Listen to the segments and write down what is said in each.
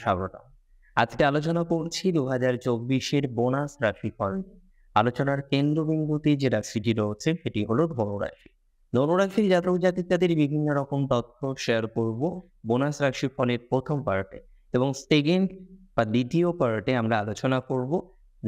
সবাই স্বাগত আজকে আলোচনা করছি দু হাজার চব্বিশের বোনাস রাশিফল আলোচনার কেন্দ্রবিন্দুতে যে রাশিটি রয়েছে সেটি হলো ধনুরাশি ধনুরাশির জাতক জাতিকাদের বিভিন্ন রকম তথ্য শেয়ার করব বোনাস রাশি ফলের প্রথম পার্টে এবং সেকেন্ড বা দ্বিতীয় পার্টে আমরা আলোচনা করব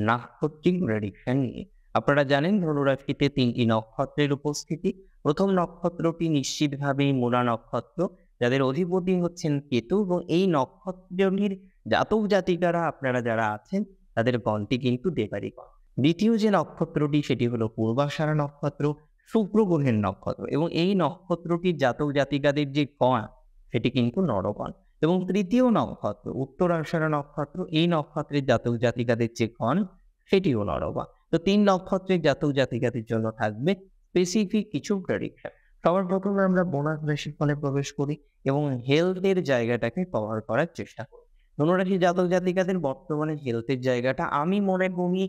নাক্ষত্রিক প্রেডিকশন নিয়ে আপনারা জানেন ধনুরাশিতে তিনটি নক্ষত্রের উপস্থিতি প্রথম নক্ষত্রটি নিশ্চিতভাবেই মূলা নক্ষত্র যাদের অধিপতি হচ্ছেন কেতু এবং এই নক্ষত্রটির জাতক জাতিকারা আপনারা যারা আছেন তাদের গণটি কিন্তু দেবারি গণ দ্বিতীয় যে নক্ষত্রটি সেটি হলো পূর্বাশারা নক্ষত্র শুক্র গ্রহের নক্ষত্র এবং এই নক্ষত্রটির জাতক জাতিকাদের যে গণ সেটি কিন্তু নরগণ এবং তৃতীয় নক্ষত্র উত্তরাশারা নক্ষত্র এই নক্ষত্রের জাতক জাতিকাদের যে গণ সেটিও নরগণ তো তিন নক্ষত্রের জাতক জাতিকাদের জন্য থাকবে স্পেসিফিক কিছু প্রেডিকশন সবার প্রথমে আমরা বোনাস রাশির ফলে প্রবেশ করি এবং হেলথের জায়গাটাকে কভার করার চেষ্টা করি ধনুরাশি জাতক জাতিকাদের বর্তমানে হেলথের জায়গাটা আমি মনে করি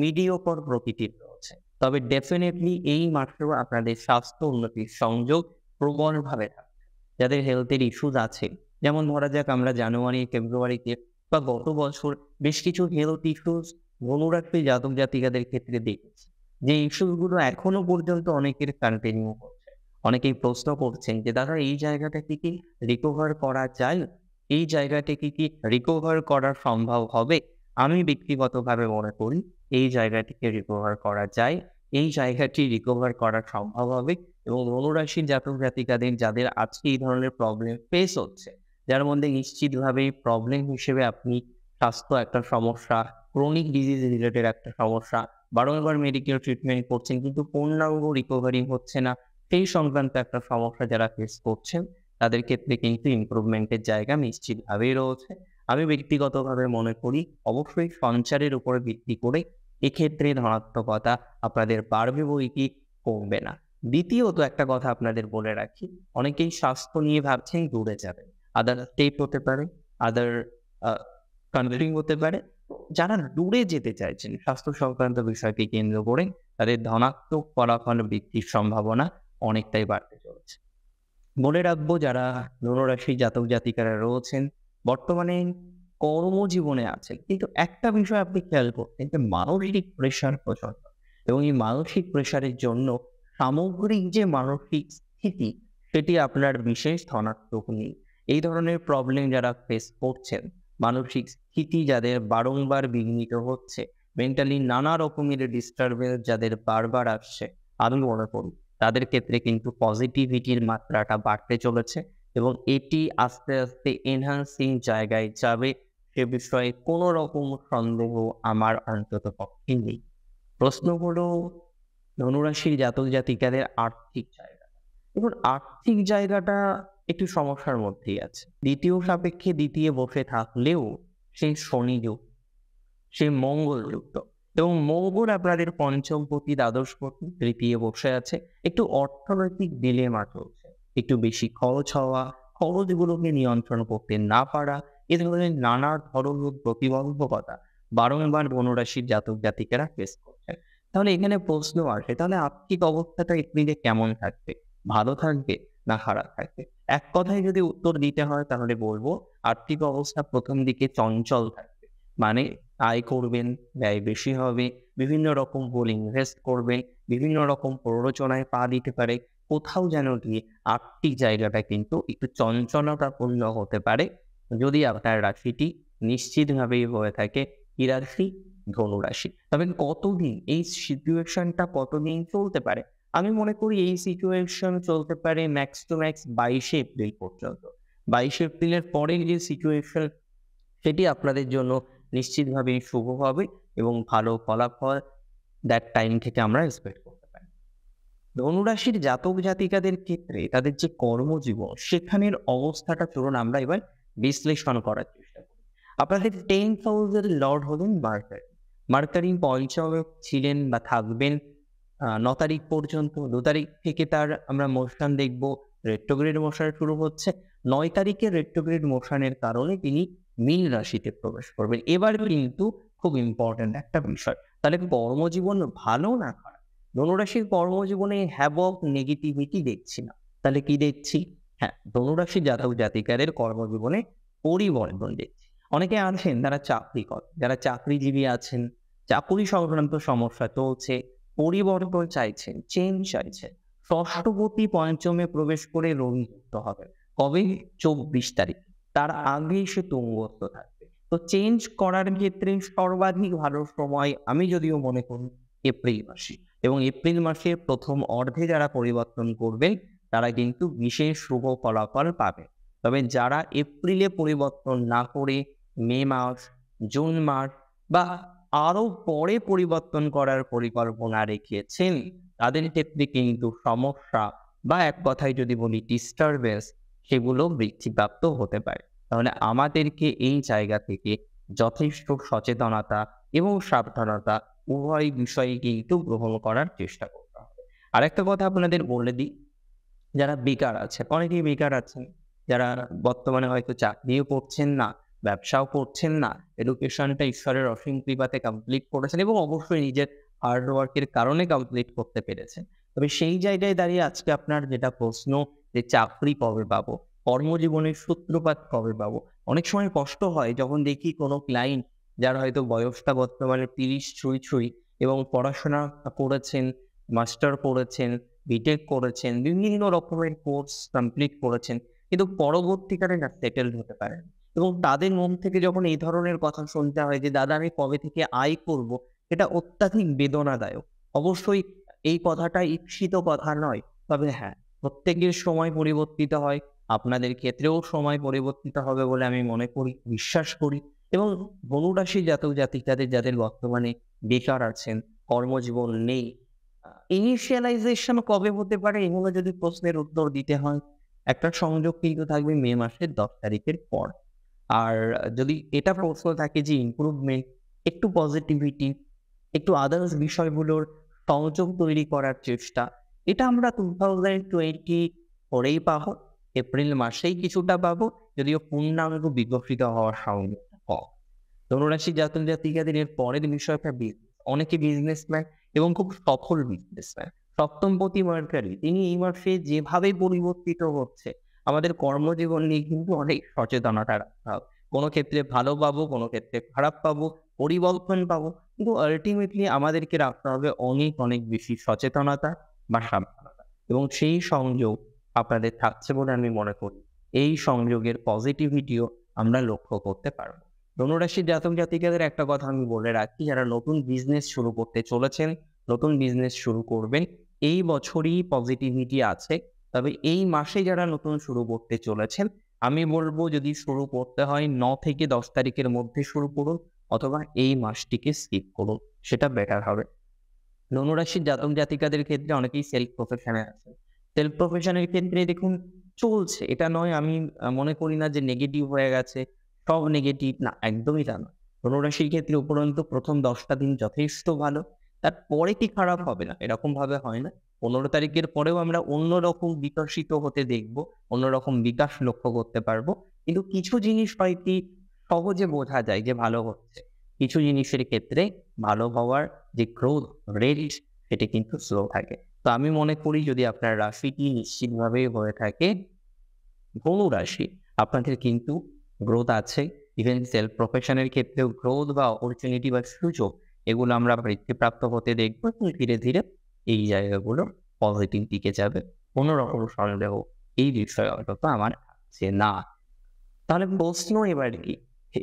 মিডিওকর প্রকৃতির রয়েছে তবে ডেফিনেটলি এই মাসেও আপনাদের স্বাস্থ্য উন্নতির সংযোগ প্রবলভাবে থাকে যাদের হেলথের ইস্যুজ আছে যেমন ধরা যাক আমরা জানুয়ারি ফেব্রুয়ারিতে বা গত বছর বেশ কিছু হেলথ ইস্যুজ ধনুরাশি জাতক জাতিকাদের ক্ষেত্রে দেখেছি যে ইস্যুগুলো এখনো পর্যন্ত অনেকের কন্টিনিউ অনেকেই প্রশ্ন করছেন যে দাদা এই জায়গাটা কি কি রিকভার করা যায় এই জায়গাটি কি কি রিকভার করা সম্ভব হবে আমি ব্যক্তিগতভাবে মনে করি এই জায়গাটিকে রিকভার করা যায় এই জায়গাটি রিকভার করা সম্ভব হবে এবং মনোরাশির জাতক জাতিকাদের যাদের আজকে এই ধরনের প্রবলেম ফেস হচ্ছে যার মধ্যে নিশ্চিতভাবে প্রবলেম হিসেবে আপনি স্বাস্থ্য একটা সমস্যা ক্রনিক ডিজিজ রিলেটেড একটা সমস্যা বারংবার মেডিকেল ট্রিটমেন্ট করছেন কিন্তু পূর্ণাঙ্গ রিকভারি হচ্ছে না সেই সংক্রান্ত একটা সমস্যা যারা ফেস করছেন তাদের ক্ষেত্রে কিন্তু ইম্প্রুভমেন্টের জায়গা নিশ্চিতভাবেই রয়েছে আমি ব্যক্তিগতভাবে মনে করি অবশ্যই সঞ্চারের উপর ভিত্তি করে এক্ষেত্রে ধনাত্মকতা আপনাদের বাড়বে বই কি কমবে না দ্বিতীয়ত একটা কথা আপনাদের বলে রাখি অনেকেই স্বাস্থ্য নিয়ে ভাবছেন দূরে যাবেন আদার স্টেপ হতে পারে আদার কান্ট্রি হতে পারে যারা দূরে যেতে চাইছেন স্বাস্থ্য সংক্রান্ত বিষয়কে কেন্দ্র করে তাদের ধনাত্মক ফলাফল বৃদ্ধির সম্ভাবনা অনেকটাই বাড়তে চলেছে মনে রাখবো যারা ধনুরাশি জাতক জাতিকারা রয়েছেন বর্তমানে কর্মজীবনে আছেন কিন্তু একটা বিষয় আপনি খেয়াল করতেন যে মানসিক প্রেশার প্রচন্ড এবং এই মানসিক প্রেশারের জন্য সামগ্রিক যে মানসিক স্থিতি সেটি আপনার বিশেষ ধনাত্মক নেই এই ধরনের প্রবলেম যারা ফেস করছেন মানসিক স্থিতি যাদের বারংবার বিঘ্নিত হচ্ছে মেন্টালি নানা রকমের ডিস্টারবেন্স যাদের বারবার আসছে আমি মনে করুন তাদের ক্ষেত্রে কিন্তু পজিটিভিটির মাত্রাটা বাড়তে চলেছে এবং এটি আস্তে আস্তে এনহান্সিং জায়গায় যাবে সে বিষয়ে কোনো রকম সন্দেহ আমার অন্তত পক্ষে নেই প্রশ্ন হলো ধনুরাশির জাতক জাতিকাদের আর্থিক জায়গা এবং আর্থিক জায়গাটা একটু সমস্যার মধ্যেই আছে দ্বিতীয় সাপেক্ষে দ্বিতীয় বসে থাকলেও সেই শনি যুক্ত সেই মঙ্গল যুক্ত এবং মৌগুর আপনাদের পঞ্চম পতি দ্বাদশ পতি তৃতীয় বসে আছে একটু অর্থনৈতিক ডিলেমা চলছে একটু বেশি খরচ হওয়া খরচগুলোকে নিয়ন্ত্রণ করতে না পারা এ ধরনের নানা ধরনের প্রতিবন্ধকতা বারংবার বনরাশির জাতক জাতিকেরা ফেস করছেন তাহলে এখানে প্রশ্ন আসে তাহলে আর্থিক অবস্থাটা এপ্রিলে কেমন থাকবে ভালো থাকবে না খারাপ থাকবে এক কথায় যদি উত্তর দিতে হয় তাহলে বলবো আর্থিক অবস্থা প্রথম দিকে চঞ্চল থাকবে মানে আয় করবেন ব্যয় বেশি হবে বিভিন্ন রকম গোল ইনভেস্ট করবেন বিভিন্ন রকম প্ররোচনায় পা দিতে পারে কোথাও যেন গিয়ে আর্থিক জায়গাটা কিন্তু একটু চঞ্চলতাপূর্ণ হতে পারে যদি আপনার রাশিটি নিশ্চিতভাবেই হয়ে থাকে কি রাশি ধনুরাশি তবে কতদিন এই সিচুয়েশনটা কতদিন চলতে পারে আমি মনে করি এই সিচুয়েশন চলতে পারে ম্যাক্স টু ম্যাক্স বাইশে এপ্রিল পর্যন্ত বাইশে এপ্রিলের পরে যে সিচুয়েশন সেটি আপনাদের জন্য নিশ্চিতভাবে শুভ হবে এবং ভালো ফলাফল দ্যাট টাইম থেকে আমরা এক্সপেক্ট করতে পারি ধনুরাশির জাতক জাতিকাদের ক্ষেত্রে তাদের যে কর্মজীবন সেখানের অবস্থাটা চলুন আমরা এবার বিশ্লেষণ করার চেষ্টা করি আপনাদের টেন হাউসের লর্ড হলেন মার্কারি মার্কারি পঞ্চমক ছিলেন বা থাকবেন ন তারিখ পর্যন্ত দু তারিখ থেকে তার আমরা মোশন দেখব রেট্রোগ্রেড মশান শুরু হচ্ছে নয় তারিখে রেট্রোগ্রেড মোশনের কারণে তিনি মীন রাশিতে প্রবেশ করবেন এবার কিন্তু খুব ইম্পর্টেন্ট একটা বিষয় তাহলে কর্মজীবন ভালো না খারাপ ধনুরাশির কর্মজীবনে হ্যাবক নেগেটিভিটি দেখছি না তাহলে কি দেখছি হ্যাঁ ধনুরাশি জাতক জাতিকারের কর্মজীবনে পরিবর্তন দেখছি অনেকে আছেন যারা চাকরি করেন যারা চাকরিজীবী আছেন চাকরি সংক্রান্ত সমস্যা চলছে পরিবর্তন চাইছেন চেঞ্জ চাইছেন ষষ্ঠপতি পঞ্চমে প্রবেশ করে রবি হবে কবে চব্বিশ তারিখ তার আগেই সে তুঙ্গস্থ থাকবে তো চেঞ্জ করার ক্ষেত্রে সর্বাধিক ভালো সময় আমি যদিও মনে করি এপ্রিল মাসে এবং এপ্রিল মাসের প্রথম অর্ধে যারা পরিবর্তন করবে তারা কিন্তু বিশেষ শুভ ফলাফল পাবে তবে যারা এপ্রিলে পরিবর্তন না করে মে মাস জুন মাস বা আরও পরে পরিবর্তন করার পরিকল্পনা রেখেছেন তাদের ক্ষেত্রে কিন্তু সমস্যা বা এক কথায় যদি বলি ডিস্টারবেন্স সেগুলো বৃদ্ধিপ্রাপ্ত হতে পারে তাহলে আমাদেরকে এই জায়গা থেকে যথেষ্ট সচেতনতা এবং সাবধানতা উভয় বিষয়ে কিন্তু গ্রহণ করার চেষ্টা করতে হবে আরেকটা কথা আপনাদের বলে দিই যারা বেকার আছে অনেকেই বেকার আছেন যারা বর্তমানে হয়তো চাকরিও করছেন না ব্যবসাও করছেন না এডুকেশনটা ঈশ্বরের অসীম কৃপাতে কমপ্লিট করেছেন এবং অবশ্যই নিজের হার্ডওয়ার্কের কারণে কমপ্লিট করতে পেরেছেন তবে সেই জায়গায় দাঁড়িয়ে আজকে আপনার যেটা প্রশ্ন যে চাকরি কবে পাবো কর্মজীবনের সূত্রপাত কবে পাবো অনেক সময় কষ্ট হয় যখন দেখি কোনো ক্লায়েন্ট যার হয়তো বয়সটা বর্তমানে তিরিশ ছুঁই ছুঁই এবং পড়াশোনা করেছেন মাস্টার করেছেন বিটেক করেছেন বিভিন্ন রকমের কোর্স কমপ্লিট করেছেন কিন্তু পরবর্তীকালে না সেটেলড হতে পারেন এবং তাদের মন থেকে যখন এই ধরনের কথা শুনতে হয় যে দাদা আমি কবে থেকে আয় করব এটা অত্যাধিক বেদনাদায়ক অবশ্যই এই কথাটা ইচ্ছিত কথা নয় তবে হ্যাঁ প্রত্যেকের সময় পরিবর্তিত হয় আপনাদের ক্ষেত্রেও সময় পরিবর্তিত হবে বলে আমি মনে করি বিশ্বাস করি এবং ধনুরাশি জাতক তাদের যাদের বর্তমানে বেকার আছেন কর্মজীবন নেই ইনিশিয়ালাইজেশন কবে হতে পারে এগুলো যদি প্রশ্নের উত্তর দিতে হয় একটা সংযোগ কিন্তু থাকবে মে মাসের দশ তারিখের পর আর যদি এটা প্রশ্ন থাকে যে ইম্প্রুভমেন্ট একটু পজিটিভিটি একটু আদার্স বিষয়গুলোর সংযোগ তৈরি করার চেষ্টা এটা আমরা টু থাউজেন্ড টোয়েন্টি পরেই পাবো এপ্রিল মাসেই কিছুটা পাবো যদিও পূর্ণাঙ্গ বিকশিত হওয়ার সম্ভাবনা কম ধনুরাশি জাতীয় জাতিকা দিনের পরের বিষয়টা অনেকে বিজনেসম্যান এবং খুব সফল বিজনেসম্যান প্রতি মার্কারি তিনি এই মাসে যেভাবে পরিবর্তিত হচ্ছে আমাদের কর্মজীবন নিয়ে কিন্তু অনেক সচেতনতা রাখতে হবে কোনো ক্ষেত্রে ভালো পাবো কোনো ক্ষেত্রে খারাপ পাবো পরিবর্তন পাবো কিন্তু আলটিমেটলি আমাদেরকে রাখতে হবে অনেক অনেক বেশি সচেতনতা বা এবং সেই সংযোগ আপনাদের থাকছে বলে আমি মনে করি এই সংযোগের পজিটিভিটিও আমরা লক্ষ্য করতে পারব ধনুরাশি জাতক জাতিকাদের একটা কথা আমি বলে রাখি যারা নতুন বিজনেস শুরু করতে চলেছেন নতুন বিজনেস শুরু করবেন এই বছরই পজিটিভিটি আছে তবে এই মাসে যারা নতুন শুরু করতে চলেছেন আমি বলবো যদি শুরু করতে হয় ন থেকে দশ তারিখের মধ্যে শুরু করুন অথবা এই মাসটিকে স্কিপ করুন সেটা বেটার হবে ধনুরাশির জাতক জাতিকাদের ক্ষেত্রে অনেকেই সেলফ প্রফেশনে আছে সেলফ প্রফেশনের ক্ষেত্রে দেখুন চলছে এটা নয় আমি মনে করি না যে নেগেটিভ হয়ে গেছে সব নেগেটিভ না একদমই তা নয় ধনুরাশির ক্ষেত্রে উপরন্ত প্রথম দশটা দিন যথেষ্ট ভালো তারপরে কি খারাপ হবে না এরকম ভাবে হয় না পনেরো তারিখের পরেও আমরা অন্যরকম বিকশিত হতে দেখব অন্যরকম বিকাশ লক্ষ্য করতে পারবো কিন্তু কিছু জিনিস কি সহজে বোঝা যায় যে ভালো হচ্ছে কিছু জিনিসের ক্ষেত্রে ভালো হওয়ার যে গ্রোথ রেট সেটি কিন্তু স্লো থাকে তো আমি মনে করি যদি আপনার রাশিটি নিশ্চিতভাবে হয়ে থাকে ধনু রাশি আপনাদের কিন্তু গ্রোথ আছে ইভেন সেলফ প্রফেশনের ক্ষেত্রেও গ্রোথ বা অপরচুনিটি বা সুযোগ এগুলো আমরা বৃত্তিপ্রাপ্ত হতে দেখব এবং ধীরে ধীরে এই জায়গাগুলো পজিটিভ দিকে যাবে কোনো রকম সন্দেহ এই বিষয়ে অন্তত আমার যে না তাহলে প্রশ্ন এবার কি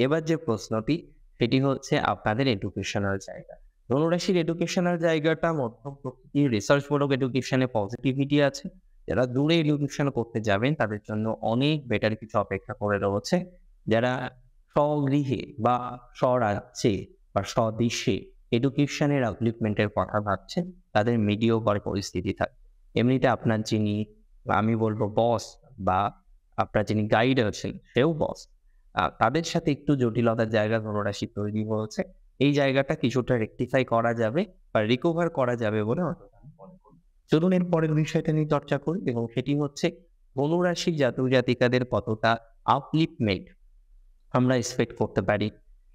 এবার যে প্রশ্নটি সেটি হচ্ছে আপনাদের এডুকেশনাল জায়গা ধনুরাশির এডুকেশনাল জায়গাটা মধ্যম প্রকৃতির রিসার্চমূলক এডুকেশনে পজিটিভিটি আছে যারা দূরে এডুকেশন করতে যাবেন তাদের জন্য অনেক বেটার কিছু অপেক্ষা করে রয়েছে যারা স্বগৃহে বা স্বরাজ্যে বা স্বদেশে এডুকেশনের আপলিপমেন্টের কথা ভাবছেন তাদের মিডিওবার পরিস্থিতি থাকে এমনিতে আপনার যিনি আমি বলবো বস বা আপনার যিনি গাইড আছেন সেও বস তাদের সাথে একটু জটিলতার জায়গা ধনরাশি তৈরি হয়েছে এই জায়গাটা কিছুটা রেকটিফাই করা যাবে বা রিকভার করা যাবে বলে চলুন এর পরের বিষয়টা নিয়ে চর্চা করি এবং সেটি হচ্ছে ধনুরাশি জাতক জাতিকাদের কতটা আপলিপমেন্ট আমরা এক্সপেক্ট করতে পারি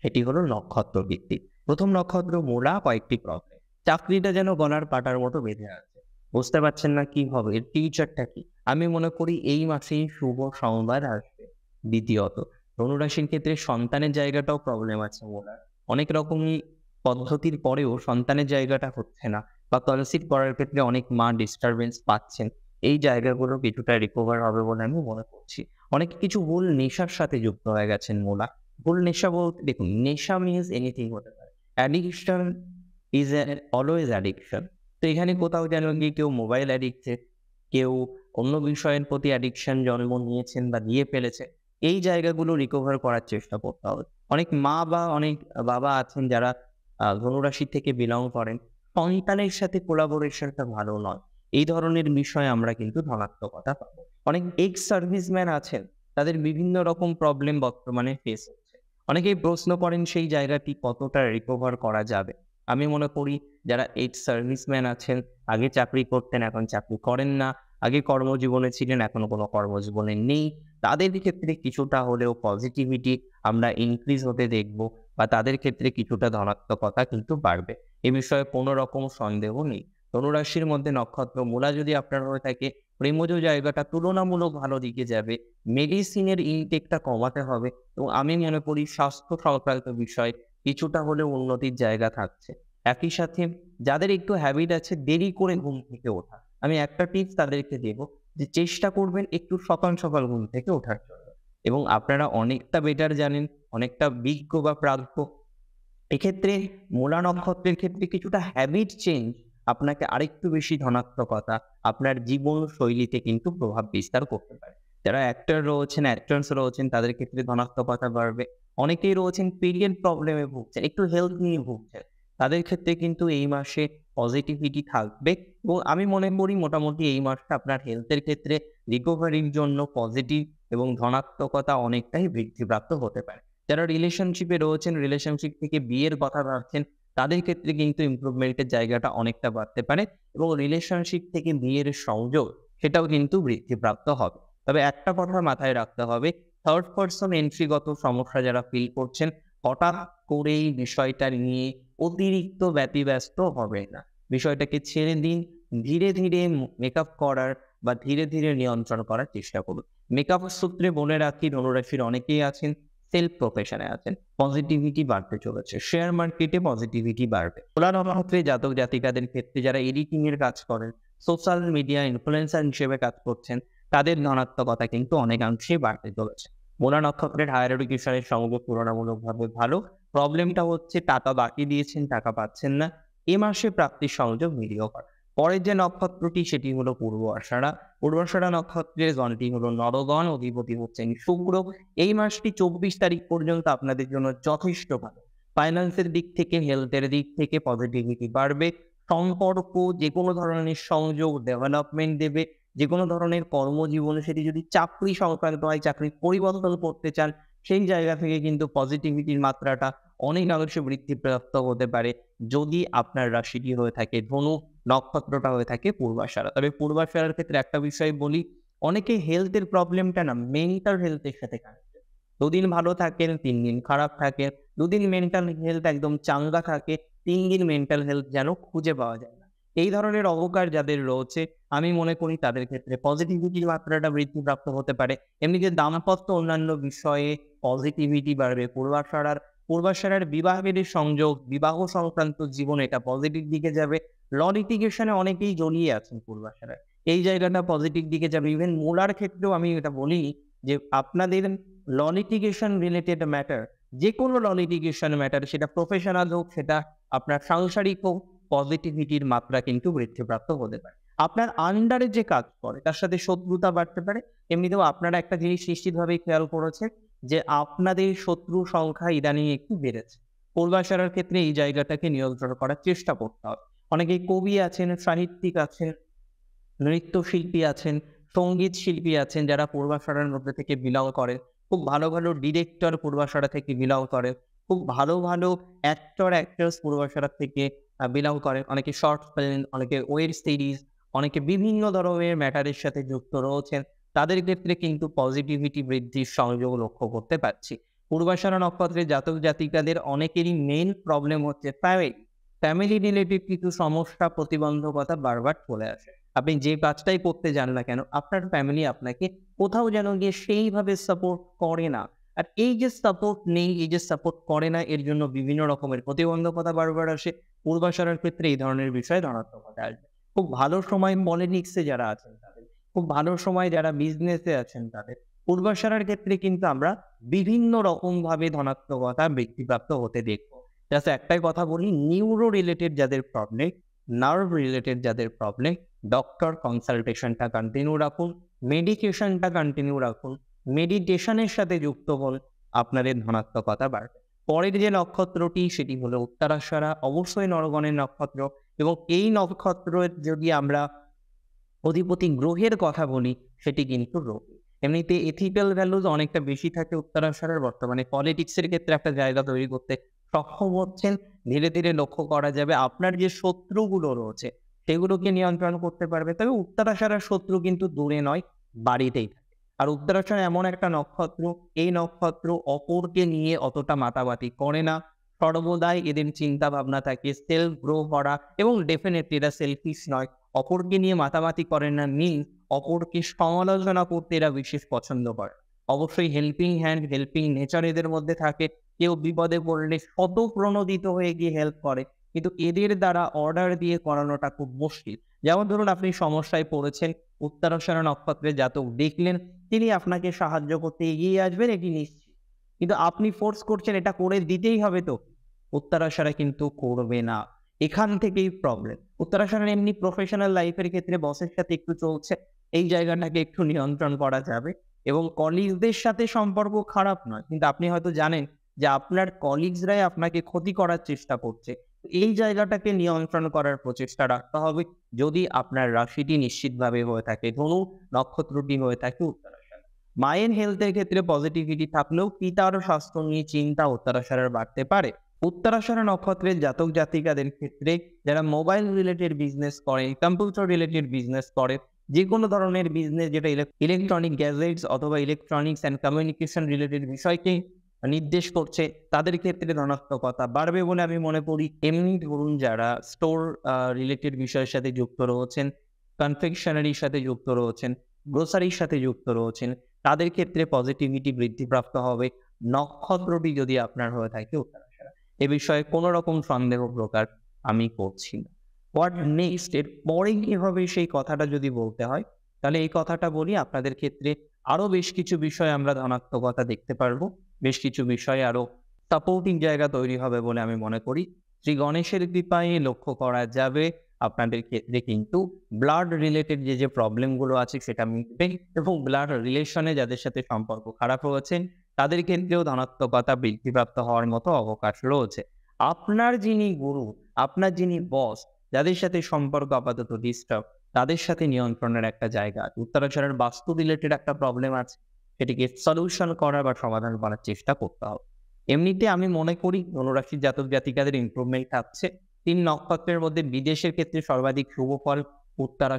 সেটি হলো নক্ষত্র ভিত্তিক প্রথম নক্ষত্র মোড়া কয়েকটি প্রবলেম চাকরিটা যেন গলার পাটার মতো বেঁধে আছে বুঝতে পারছেন না কি হবে এর ফিউচারটা কি আমি মনে করি এই মাসেই শুভ সংবাদ আসবে দ্বিতীয়ত ধনুরাশির ক্ষেত্রে সন্তানের জায়গাটাও প্রবলেম আছে অনেক রকমই পদ্ধতির পরেও সন্তানের জায়গাটা হচ্ছে না বা কনসিভ করার ক্ষেত্রে অনেক মা ডিস্টারবেন্স পাচ্ছেন এই জায়গাগুলো কিছুটা রিকভার হবে বলে আমি মনে করছি অনেক কিছু ভুল নেশার সাথে যুক্ত হয়ে গেছেন মোলা ভুল নেশা বলতে দেখুন নেশা মিনস এনিথিং হতে পারে অ্যাডিকশন ইজ অলওয়েজ অ্যাডিকশন তো এখানে কোথাও যেন গিয়ে কেউ মোবাইল অ্যাডিক্টেড কেউ অন্য বিষয়ের প্রতি অ্যাডিকশন জন্ম নিয়েছেন বা দিয়ে ফেলেছে এই জায়গাগুলো রিকভার করার চেষ্টা করতে হবে অনেক মা বা অনেক বাবা আছেন যারা ধনুরাশি থেকে বিলং করেন সন্তানের সাথে কোলাবোরেশনটা ভালো নয় এই ধরনের বিষয়ে আমরা কিন্তু ধনাত্মকতা পাবো অনেক এক্স সার্ভিসম্যান আছেন তাদের বিভিন্ন রকম প্রবলেম বর্তমানে ফেস হচ্ছে অনেকেই প্রশ্ন করেন সেই জায়গাটি কতটা রিকভার করা যাবে আমি মনে করি যারা এক্স সার্ভিসম্যান আছেন আগে চাকরি করতেন এখন চাকরি করেন না আগে কর্মজীবনে ছিলেন এখন কোনো কর্মজীবনে নেই তাদের ক্ষেত্রে কিছুটা হলেও পজিটিভিটি আমরা ইনক্রিজ হতে দেখব বা তাদের ক্ষেত্রে কিছুটা ধনাত্মকতা কিন্তু বাড়বে এ বিষয়ে কোনো রকম সন্দেহ নেই ধনুরাশির মধ্যে নক্ষত্র মূলা যদি আপনার হয়ে থাকে প্রেমজ জায়গাটা তুলনামূলক ভালো দিকে যাবে মেডিসিনের ইনটেকটা কমাতে হবে এবং আমি মনে করি স্বাস্থ্য সংক্রান্ত বিষয় কিছুটা হলেও উন্নতির জায়গা থাকছে একই সাথে যাদের একটু হ্যাবিট আছে দেরি করে ঘুম থেকে ওঠা আমি একটা টিপস তাদেরকে দেবো যে চেষ্টা করবেন একটু সকাল সকাল ঘুম থেকে ওঠার জন্য এবং আপনারা অনেকটা বেটার জানেন অনেকটা বিজ্ঞ বা প্রাজ্ঞ এক্ষেত্রে মোলা নক্ষত্রের ক্ষেত্রে কিছুটা হ্যাবিট চেঞ্জ আপনাকে আরেকটু বেশি ধনাত্মকতা আপনার জীবন শৈলীতে কিন্তু প্রভাব বিস্তার করতে পারে যারা অ্যাক্টর রয়েছেন অ্যাক্টার্স রয়েছেন তাদের ক্ষেত্রে ধনাত্মকতা বাড়বে অনেকেই রয়েছেন পিরিয়ড প্রবলেমে ভুগছেন একটু হেলথ নিয়ে ভুগছেন তাদের ক্ষেত্রে কিন্তু এই মাসে পজিটিভিটি থাকবে এবং আমি মনে করি মোটামুটি এই মাসটা আপনার হেলথের ক্ষেত্রে রিকভারির জন্য পজিটিভ এবং ধনাত্মকতা অনেকটাই বৃদ্ধিপ্রাপ্ত হতে পারে যারা রিলেশনশিপে রয়েছেন রিলেশনশিপ থেকে বিয়ের কথা ভাবছেন তাদের ক্ষেত্রে কিন্তু ইম্প্রুভমেন্টের জায়গাটা অনেকটা বাড়তে পারে এবং রিলেশনশিপ থেকে বিয়ের সংযোগ সেটাও কিন্তু বৃদ্ধিপ্রাপ্ত হবে তবে একটা কথা মাথায় রাখতে হবে থার্ড পার্সন এন্ট্রিগত সমস্যা যারা ফিল করছেন হঠাৎ করেই বিষয়টা নিয়ে অতিরিক্ত ব্যতিব্যস্ত হবে না বিষয়টাকে ছেড়ে দিন ধীরে ধীরে মেকআপ করার বা ধীরে ধীরে নিয়ন্ত্রণ করার চেষ্টা করুন মেকআপ সূত্রে বলে রাখি ধনুরাশির অনেকেই আছেন সেলফ প্রফেশনে আছেন পজিটিভিটি বাড়তে চলেছে শেয়ার মার্কেটে পজিটিভিটি বাড়বে খোলা নক্ষত্রে জাতক জাতিকাদের ক্ষেত্রে যারা এডিটিং এর কাজ করেন সোশ্যাল মিডিয়া ইনফ্লুয়েন্সার হিসেবে কাজ করছেন তাদের ধনাত্মকতা কিন্তু অনেকাংশে বাড়তে চলেছে মোলা নক্ষত্রের হায়ার এডুকেশনের সঙ্গ তুলনামূলকভাবে ভালো প্রবলেমটা হচ্ছে টাকা বাকি দিয়েছেন টাকা পাচ্ছেন না এ মাসে প্রাপ্তির সংযোগ মিলিয়ে পরের যে নক্ষত্রটি সেটি হলো পূর্ব পূর্বাষাঢ়া নক্ষত্রের গণটি হলো নরগণ অধিপতি হচ্ছেন শুক্র এই মাসটি চব্বিশ তারিখ পর্যন্ত আপনাদের জন্য যথেষ্ট ভালো ফাইন্যান্সের দিক থেকে হেলথের দিক থেকে পজিটিভিটি বাড়বে সম্পর্ক যে কোনো ধরনের সংযোগ ডেভেলপমেন্ট দেবে যে কোনো ধরনের কর্মজীবনে সেটি যদি চাকরি সংক্রান্ত হয় চাকরি পরিবর্তন করতে চান সেই জায়গা থেকে কিন্তু পজিটিভিটির মাত্রাটা অনেক আদর্শ বৃদ্ধিপ্রাপ্ত হতে পারে যদি আপনার রাশিটি হয়ে থাকে ধনু নক্ষত্রটা হয়ে থাকে পূর্বাশারা তবে পূর্বাশারার ক্ষেত্রে একটা বিষয় বলি অনেকে হেলথের প্রবলেমটা না মেন্টাল হেলথের সাথে দুদিন ভালো থাকেন তিন দিন খারাপ থাকেন দুদিন মেন্টাল হেলথ একদম চাঙ্গা থাকে তিন দিন মেন্টাল হেলথ যেন খুঁজে পাওয়া যায় না এই ধরনের অবকার যাদের রয়েছে আমি মনে করি তাদের ক্ষেত্রে পজিটিভিটির মাত্রাটা বৃদ্ধিপ্রাপ্ত হতে পারে এমনিতে দাম্পত্য অন্যান্য বিষয়ে পজিটিভিটি বাড়বে পূর্বাশারার পূর্বাশারার বিবাহের সংযোগ বিবাহ সংক্রান্ত জীবন এটা পজিটিভ দিকে যাবে লন অনেকেই জড়িয়ে আছেন পূর্বাশারা এই জায়গাটা পজিটিভ দিকে যাবে ইভেন মোলার ক্ষেত্রেও আমি এটা বলি যে আপনাদের লিটিগেশন রিলেটেড ম্যাটার যে কোনো লিটিগেশন ম্যাটার সেটা প্রফেশনাল হোক সেটা আপনার সাংসারিক হোক পজিটিভিটির মাত্রা কিন্তু বৃদ্ধিপ্রাপ্ত হতে পারে আপনার আন্ডারে যে কাজ করে তার সাথে শত্রুতা বাড়তে পারে এমনিতেও আপনারা একটা জিনিস নিশ্চিতভাবে খেয়াল করেছেন যে আপনাদের শত্রু সংখ্যা ইদানিং একটু বেড়েছে পূর্বাশারার ক্ষেত্রে এই জায়গাটাকে নিয়ন্ত্রণ করার চেষ্টা করতে হবে অনেকে কবি আছেন সাহিত্যিক আছেন নৃত্যশিল্পী আছেন সঙ্গীত শিল্পী আছেন যারা পূর্বাশাড়ার মধ্যে থেকে বিলং করেন খুব ভালো ভালো ডিরেক্টর পূর্বাশাড়া থেকে বিলং করে খুব ভালো ভালো অ্যাক্টর অ্যাক্ট্রেস পূর্বাশাড়া থেকে বিলং করে অনেকে শর্ট ফিল্ম অনেকে ওয়েব সিরিজ অনেকে বিভিন্ন ধরনের ম্যাটারের সাথে যুক্ত রয়েছেন তাদের ক্ষেত্রে কিন্তু পজিটিভিটি বৃদ্ধির সংযোগ লক্ষ্য করতে পারছি পূর্বাশাড়া নক্ষত্রের জাতক জাতিকাদের অনেকেরই মেন প্রবলেম হচ্ছে ফ্যামিলি ফ্যামিলি রিলেটিভ কিছু সমস্যা প্রতিবন্ধকতা বারবার চলে আসে আপনি যে কাজটাই করতে যান না কেন আপনার ফ্যামিলি আপনাকে কোথাও যেন গিয়ে সেইভাবে সাপোর্ট করে না আর এই যে সাপোর্ট নেই এই যে সাপোর্ট করে না এর জন্য বিভিন্ন রকমের প্রতিবন্ধকতা বারবার আসে পূর্বাশারের ক্ষেত্রে এই ধরনের বিষয়ে ধনাত্মকতা আসবে খুব ভালো সময় পলিটিক্সে যারা আছেন তাদের খুব ভালো সময় যারা বিজনেসে আছেন তাদের পূর্বাশারের ক্ষেত্রে কিন্তু আমরা বিভিন্ন রকমভাবে ধনাত্মকতা ব্যক্তিপ্রাপ্ত হতে দেখব জাস্ট একটাই কথা বলি নিউরো রিলেটেড যাদের প্রবলেম নার্ভ রিলেটেড যাদের প্রবলেম ডক্টর কনসালটেশনটা কন্টিনিউ রাখুন মেডিকেশনটা কন্টিনিউ রাখুন মেডিটেশনের সাথে যুক্ত হন আপনাদের ধনাত্মকতা বাড়বে পরের যে নক্ষত্রটি সেটি হলো উত্তরাশারা অবশ্যই নরগণের নক্ষত্র এবং এই নক্ষত্রের যদি আমরা অধিপতি গ্রহের কথা বলি সেটি কিন্তু রোগ এমনিতে এথিক্যাল ভ্যালুজ অনেকটা বেশি থাকে উত্তরাশারার বর্তমানে পলিটিক্সের ক্ষেত্রে একটা জায়গা তৈরি করতে সক্ষম হচ্ছেন ধীরে ধীরে লক্ষ্য করা যাবে আপনার যে শত্রুগুলো রয়েছে সেগুলোকে নিয়ন্ত্রণ করতে পারবে তবে উত্তরাশার শত্রু কিন্তু দূরে নয় বাড়িতেই থাকে আর উত্তরাশার এমন একটা নক্ষত্র এই নক্ষত্র অপরকে নিয়ে অতটা মাতাবাতি করে না সর্বদাই এদের চিন্তা ভাবনা থাকে সেলফ গ্রো করা এবং ডেফিনেটলি এরা সেলফিশ নয় অপরকে নিয়ে মাতামাতি করে না মিন অপরকে সমালোচনা করতে এরা বিশেষ পছন্দ করে অবশ্যই হেল্পিং হ্যান্ড হেল্পিং নেচার এদের মধ্যে থাকে কেউ বিপদে পড়লে শতপ্রণোদিত হয়ে গিয়ে হেল্প করে কিন্তু এদের দ্বারা অর্ডার দিয়ে করানোটা খুব মুশকিল যেমন ধরুন আপনি সমস্যায় পড়েছেন উত্তরাসনা নক্ষত্রে জাতক দেখলেন তিনি আপনাকে সাহায্য করতে এগিয়ে আসবেন এটি নিশ্চিত কিন্তু আপনি ফোর্স করছেন এটা করে দিতেই হবে তো উত্তরাসনা কিন্তু করবে না এখান থেকেই প্রবলেম উত্তরাসনা এমনি প্রফেশনাল লাইফের ক্ষেত্রে বসের সাথে একটু চলছে এই জায়গাটাকে একটু নিয়ন্ত্রণ করা যাবে এবং কলিগদের সাথে সম্পর্ক খারাপ নয় কিন্তু আপনি হয়তো জানেন যে আপনার কলিগসরাই আপনাকে ক্ষতি করার চেষ্টা করছে এই জায়গাটাকে নিয়ন্ত্রণ করার প্রচেষ্টা রাখতে হবে যদি আপনার রাশিটি নিশ্চিতভাবে হয়ে থাকে ধরুন নক্ষত্রটি হয়ে থাকে উত্তরাশার মায়ের হেলথের ক্ষেত্রে পজিটিভিটি থাকলেও পিতার স্বাস্থ্য নিয়ে চিন্তা উত্তরাশারের বাড়তে পারে উত্তরাশারা নক্ষত্রের জাতক জাতিকাদের ক্ষেত্রে যারা মোবাইল রিলেটেড বিজনেস করে কম্পিউটার রিলেটেড বিজনেস করে যে কোনো ধরনের বিজনেস যেটা ইলেকট্রনিক গ্যাজেটস অথবা ইলেকট্রনিক্স অ্যান্ড কমিউনিকেশন রিলেটেড বিষয়কে নির্দেশ করছে তাদের ক্ষেত্রে ধনাত্মকতা বাড়বে বলে আমি মনে করি এমনি ধরুন যারা স্টোর রিলেটেড বিষয়ের সাথে যুক্ত রয়েছেন কনফেকশনারির সাথে যুক্ত রয়েছেন গ্রোসারির সাথে যুক্ত রয়েছেন তাদের ক্ষেত্রে পজিটিভিটি বৃদ্ধিপ্রাপ্ত হবে নক্ষত্রটি যদি আপনার হয়ে থাকে এ বিষয়ে কোনো রকম সন্দেহ প্রকার আমি করছি না হোয়াট নেক্সট এর পরে কি হবে সেই কথাটা যদি বলতে হয় তাহলে এই কথাটা বলি আপনাদের ক্ষেত্রে আরো বেশ কিছু বিষয় আমরা ধনাত্মকতা দেখতে পারবো বেশ কিছু বিষয়ে আরও সাপোর্টিং জায়গা তৈরি হবে বলে আমি মনে করি শ্রী গণেশের কৃপায় লক্ষ্য করা যাবে আপনাদের ক্ষেত্রে কিন্তু ব্লাড রিলেটেড যে যে প্রবলেমগুলো আছে সেটা মিটবে এবং ব্লাড রিলেশনে যাদের সাথে সম্পর্ক খারাপ হয়েছেন তাদের ক্ষেত্রেও ধনাত্মকতা বৃদ্ধিপ্রাপ্ত হওয়ার মতো অবকাশ রয়েছে আপনার যিনি গুরু আপনার যিনি বস যাদের সাথে সম্পর্ক আপাতত ডিস্টার্ব তাদের সাথে নিয়ন্ত্রণের একটা জায়গা আছে উত্তরাচারের বাস্তু রিলেটেড একটা প্রবলেম আছে সেটিকে সলিউশন করার বা সমাধান করার চেষ্টা করতে হবে এমনিতে আমি মনে করি ধনুরাশির জাতক জাতিকাদের ইম্প্রুভমেন্ট থাকছে তিন নক্ষত্রের মধ্যে বিদেশের ক্ষেত্রে সর্বাধিক শুভ ফল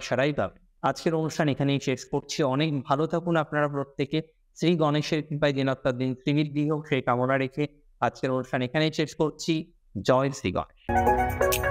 সারাই পাবে আজকের অনুষ্ঠান এখানেই শেষ করছি অনেক ভালো থাকুন আপনারা প্রত্যেকে শ্রী গণেশের কৃপায় দিন অর্থাৎ দিন শ্রীবৃদ্ধি হোক সেই কামনা রেখে আজকের অনুষ্ঠান এখানেই শেষ করছি জয় শ্রী গণেশ